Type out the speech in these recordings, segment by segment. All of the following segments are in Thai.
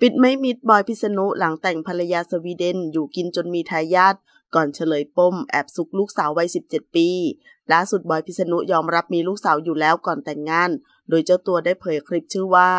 ปิดไม่มิดบอยพิษณุหลังแต่งภรรยาสวีเดนอยู่กินจนมีทายาทก่อนเฉลยปมแอบซุกลูกสาววัย17 ปีล่าสุดบอยพิษณุยอมรับมีลูกสาวอยู่แล้วก่อนแต่งงาน โดยเจ้าตัวได้เผยคลิปชื่อว่า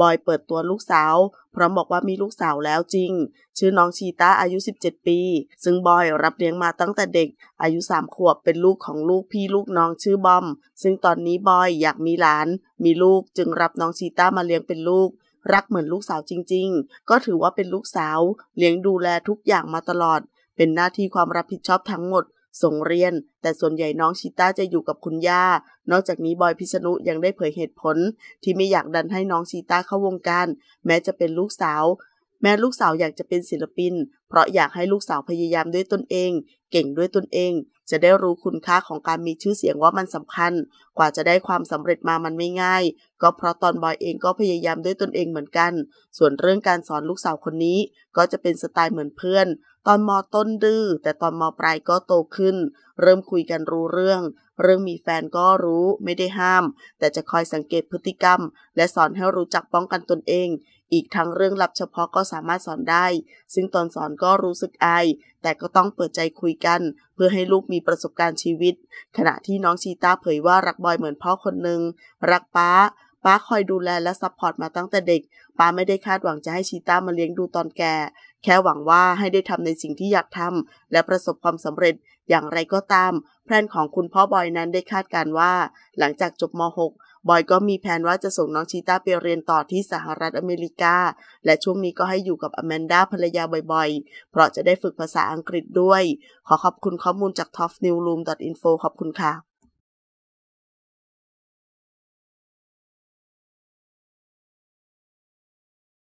บอยเปิดตัวลูกสาวพร้อมบอกว่ามีลูกสาวแล้วจริง ชื่อน้องชีตาอายุ 17 ปี ซึ่งบอยรับเลี้ยงมาตั้งแต่เด็กอายุ3ขวบเป็นลูกของลูกพี่ลูกน้องชื่อบอมซึ่งตอนนี้บอยอยากมีหลาน มีลูกจึงรับน้องชีตามาเลี้ยงเป็นลูกรักเหมือนลูกสาวจริงๆ ก็ถือว่าเป็นลูกสาว เลี้ยงดูแลทุกอย่างมาตลอด เป็นหน้าที่ความรับผิดชอบทั้งหมด ส่งเรียน แต่ส่วนใหญ่น้องชิต้าจะอยู่กับคุณย่า นอกจากนี้บอยพิษณุยังได้เผยเหตุผล ที่ไม่อยากดันให้น้องชิต้าเข้าวงการ แม้จะเป็นลูกสาวแม้ลูกสาวอยากจะเป็นศิลปิน เพราะอยากให้ลูกสาวพยายามด้วยตนเอง เก่งด้วยตนเอง จะได้รู้คุณค่าของการมีชื่อเสียงว่ามันสำคัญ กว่าจะได้ความสำเร็จมามันไม่ง่าย ก็เพราะตอนบอยเองก็พยายามด้วยตนเองเหมือนกัน ส่วนเรื่องการสอนลูกสาวคนนี้ก็จะเป็นสไตล์เหมือนเพื่อน ตอนมอต้นดื้อแต่ตอนมอปลายก็โตขึ้น เริ่มคุยกันรู้เรื่องเรื่องมีแฟนก็รู้ไม่ได้ห้าม แต่จะคอยสังเกตพฤติกรรม และสอนให้รู้จักป้องกันตนเอง อีกทั้งเรื่องลับเฉพาะก็สามารถสอนได้ ซึ่งตอนสอนก็รู้สึกอายแต่ก็ต้องเปิดใจคุยกัน เพื่อให้ลูกมีประสบการณ์ชีวิต ขณะที่น้องชีตาเผยว่ารักบอยเหมือนพ่อคนหนึ่งรักป้า ป้าคอยดูแลและซัพพอร์ตมาตั้งแต่เด็กป้าไม่ได้คาดหวังจะให้ชีตามาเลี้ยงดูตอนแก่แค่หวังว่าให้ได้ทำในสิ่งที่อยากทำและประสบความสำเร็จอย่างไรก็ตาม แพลนของคุณพ่อบอยนั้นได้คาดการว่า หลังจากจบม .6 บอยก็มีแผนว่าจะส่งน้องชีต้าไปเรียนต่อที่สหรัฐอเมริกา และช่วงนี้ก็ให้อยู่กับอแมนดาภรรยาบ่อยๆ เพราะจะได้ฝึกภาษาอังกฤษด้วย ขอขอบคุณข้อมูลจาก topnewroom.info ขอบคุณค่ะ